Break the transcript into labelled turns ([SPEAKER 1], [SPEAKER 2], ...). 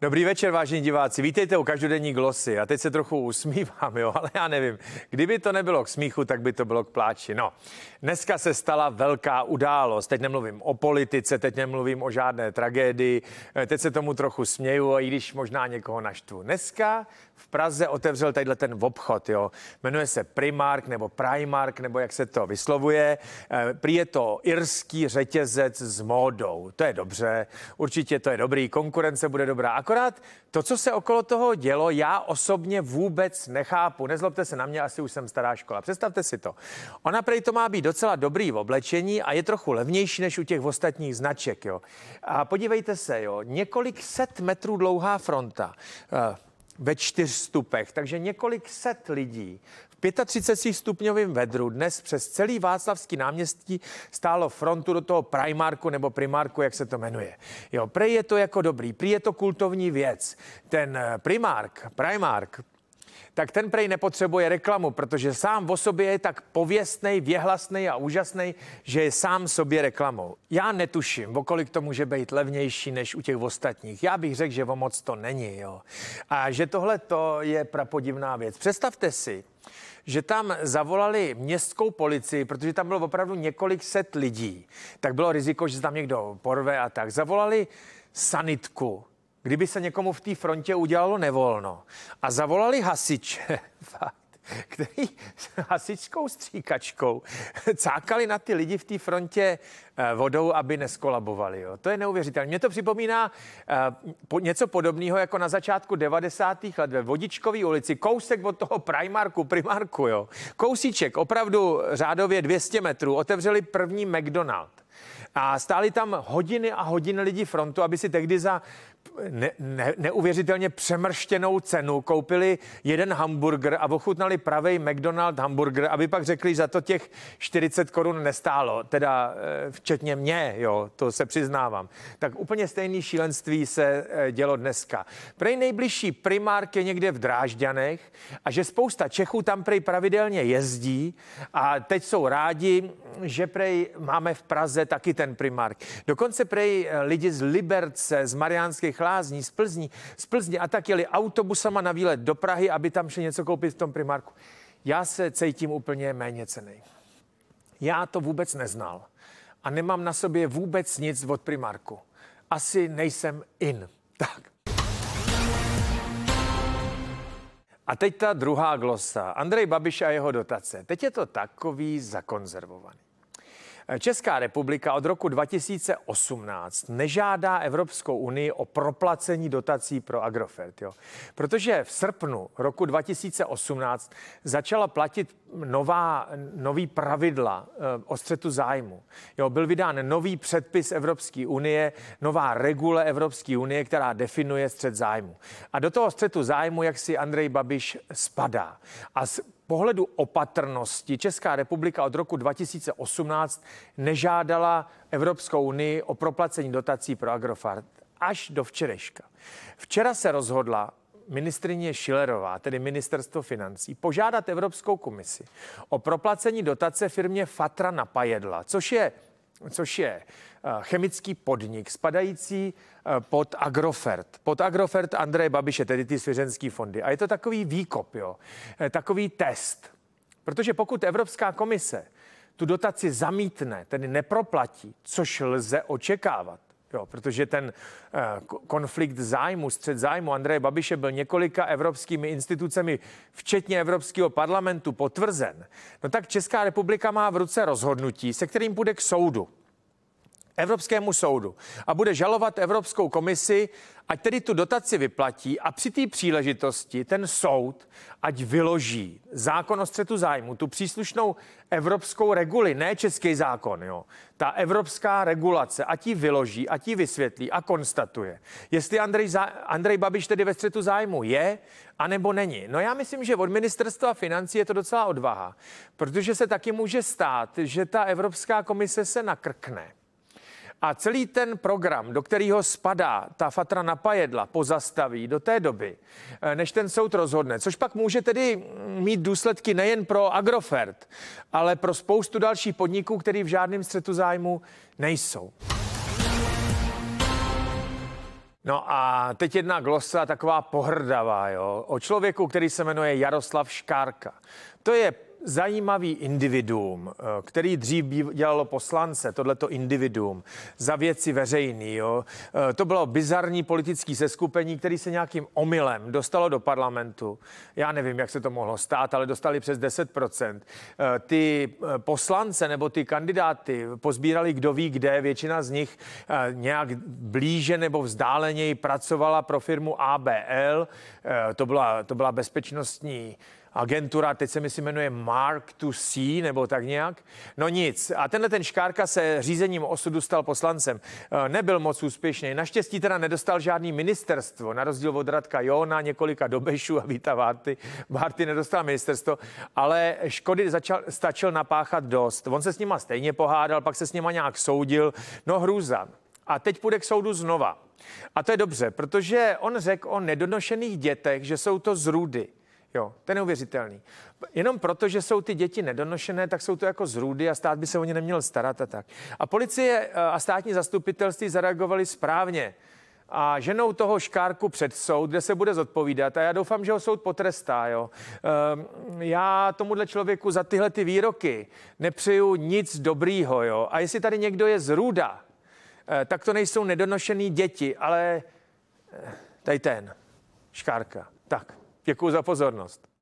[SPEAKER 1] Dobrý večer, vážení diváci. Vítejte u každodenní glosy. A teď se trochu usmívám, jo, ale já nevím. Kdyby to nebylo k smíchu, tak by to bylo k pláči. No, dneska se stala velká událost. Teď nemluvím o politice, teď nemluvím o žádné tragédii. Eh, teď se tomu trochu směju, i když možná někoho naštvu. Dneska v Praze otevřel tadyhle ten obchod, jo. Jmenuje se Primark nebo Primark, nebo jak se to vyslovuje. Eh, prý je to irský řetězec s módou. To je dobře. Určitě to je dobrý. Konkurence bude dobrá Akorát to, co se okolo toho dělo, já osobně vůbec nechápu. Nezlobte se na mě, asi už jsem stará škola. Představte si to. Ona prej to má být docela dobrý v oblečení a je trochu levnější než u těch ostatních značek. Jo. A podívejte se, jo, několik set metrů dlouhá fronta eh, ve čtyř stupech, takže několik set lidí 35 stupňovém vedru dnes přes celý Václavský náměstí stálo frontu do toho Primarku nebo Primarku, jak se to jmenuje. Jo, prej je to jako dobrý, prej je to kultovní věc. Ten eh, Primark, Primark, tak ten prej nepotřebuje reklamu, protože sám o sobě je tak pověstný, věhlasný a úžasný, že je sám sobě reklamou. Já netuším, o kolik to může být levnější než u těch ostatních. Já bych řekl, že o moc to není. Jo. A že tohle to je prapodivná věc. Představte si, že tam zavolali městskou policii, protože tam bylo opravdu několik set lidí, tak bylo riziko, že se tam někdo porve a tak. Zavolali sanitku, kdyby se někomu v té frontě udělalo nevolno. A zavolali hasiče, který s hasičskou stříkačkou cákali na ty lidi v té frontě eh, vodou, aby neskolabovali. Jo. To je neuvěřitelné. Mně to připomíná eh, něco podobného jako na začátku 90. let ve Vodičkové ulici, kousek od toho Primarku, Primarku, jo. Kousíček, opravdu řádově 200 metrů, otevřeli první McDonald. A stáli tam hodiny a hodiny lidí frontu, aby si tehdy za ne, ne, neuvěřitelně přemrštěnou cenu, koupili jeden hamburger a ochutnali pravý McDonald hamburger, aby pak řekli, že za to těch 40 korun nestálo, teda eh, včetně mě, jo, to se přiznávám. Tak úplně stejný šílenství se eh, dělo dneska. Prej nejbližší primárk je někde v Drážďanech a že spousta Čechů tam prej pravidelně jezdí a teď jsou rádi, že prej máme v Praze taky ten primárk. Dokonce prej eh, lidi z Liberce, z Mariánských Klázní, z Plzní, z a tak jeli autobusama na výlet do Prahy, aby tam šli něco koupit v tom primárku. Já se cítím úplně méně cený. Já to vůbec neznal a nemám na sobě vůbec nic od primárku. Asi nejsem in. Tak. A teď ta druhá glosa. Andrej Babiš a jeho dotace. Teď je to takový zakonzervovaný. Česká republika od roku 2018 nežádá Evropskou unii o proplacení dotací pro Agrofert, jo? protože v srpnu roku 2018 začala platit nová, nový pravidla eh, o střetu zájmu. Jo, byl vydán nový předpis Evropské unie, nová regule Evropské unie, která definuje střet zájmu. A do toho střetu zájmu, jak si Andrej Babiš spadá. A pohledu opatrnosti Česká republika od roku 2018 nežádala Evropskou unii o proplacení dotací pro Agrofart až do včerejška. Včera se rozhodla ministrině Šilerová, tedy ministerstvo financí, požádat Evropskou komisi o proplacení dotace firmě Fatra Napajedla, což je což je eh, chemický podnik spadající eh, pod Agrofert. Pod Agrofert Andreje Babiše, tedy ty svěřenské fondy. A je to takový výkop, jo? Eh, takový test. Protože pokud Evropská komise tu dotaci zamítne, tedy neproplatí, což lze očekávat, Jo, protože ten eh, konflikt zájmu, střed zájmu Andreje Babiše byl několika evropskými institucemi, včetně Evropského parlamentu, potvrzen. No tak Česká republika má v ruce rozhodnutí, se kterým půjde k soudu. Evropskému soudu a bude žalovat Evropskou komisi, ať tedy tu dotaci vyplatí a při té příležitosti ten soud, ať vyloží zákon o střetu zájmu, tu příslušnou evropskou reguli, ne český zákon, jo. Ta evropská regulace, ať ji vyloží, ať ji vysvětlí a konstatuje, jestli Andrej, Zá- Andrej Babiš tedy ve střetu zájmu je, anebo není. No já myslím, že od ministerstva financí je to docela odvaha, protože se taky může stát, že ta Evropská komise se nakrkne a celý ten program, do kterého spadá ta fatra napajedla, pozastaví do té doby, eh, než ten soud rozhodne, což pak může tedy mm, mít důsledky nejen pro Agrofert, ale pro spoustu dalších podniků, který v žádném střetu zájmu nejsou. No a teď jedna glosa taková pohrdavá, jo, o člověku, který se jmenuje Jaroslav Škárka. To je zajímavý individuum, eh, který dřív dělalo poslance, tohleto individuum, za věci veřejný. Jo. Eh, to bylo bizarní politické seskupení, který se nějakým omylem dostalo do parlamentu. Já nevím, jak se to mohlo stát, ale dostali přes 10%. Eh, ty poslance nebo ty kandidáty pozbírali kdo ví kde, většina z nich nějak blíže nebo vzdáleněji pracovala pro firmu ABL, to byla, to byla bezpečnostní agentura, teď se si jmenuje Mark to C nebo tak nějak. No nic. A tenhle ten Škárka se řízením osudu stal poslancem. Eh, nebyl moc úspěšný. Naštěstí teda nedostal žádný ministerstvo, na rozdíl od Radka Jona, několika Dobešů a Víta Várty. Várty nedostal ministerstvo, ale škody začal, stačil napáchat dost. On se s nima stejně pohádal, pak se s nima nějak soudil. No hrůza. A teď půjde k soudu znova. A to je dobře, protože on řekl o nedonošených dětech, že jsou to zrůdy. Jo, to je neuvěřitelný. Jenom proto, že jsou ty děti nedonošené, tak jsou to jako zrůdy a stát by se o ně neměl starat a tak. A policie eh, a státní zastupitelství zareagovali správně a ženou toho škárku před soud, kde se bude zodpovídat. A já doufám, že ho soud potrestá. Jo. Ehm, já tomuhle člověku za tyhle ty výroky nepřeju nic dobrýho. Jo. A jestli tady někdo je zrůda, eh, tak to nejsou nedonošený děti, ale eh, tady ten, škárka. Tak. Děkuji za pozornost.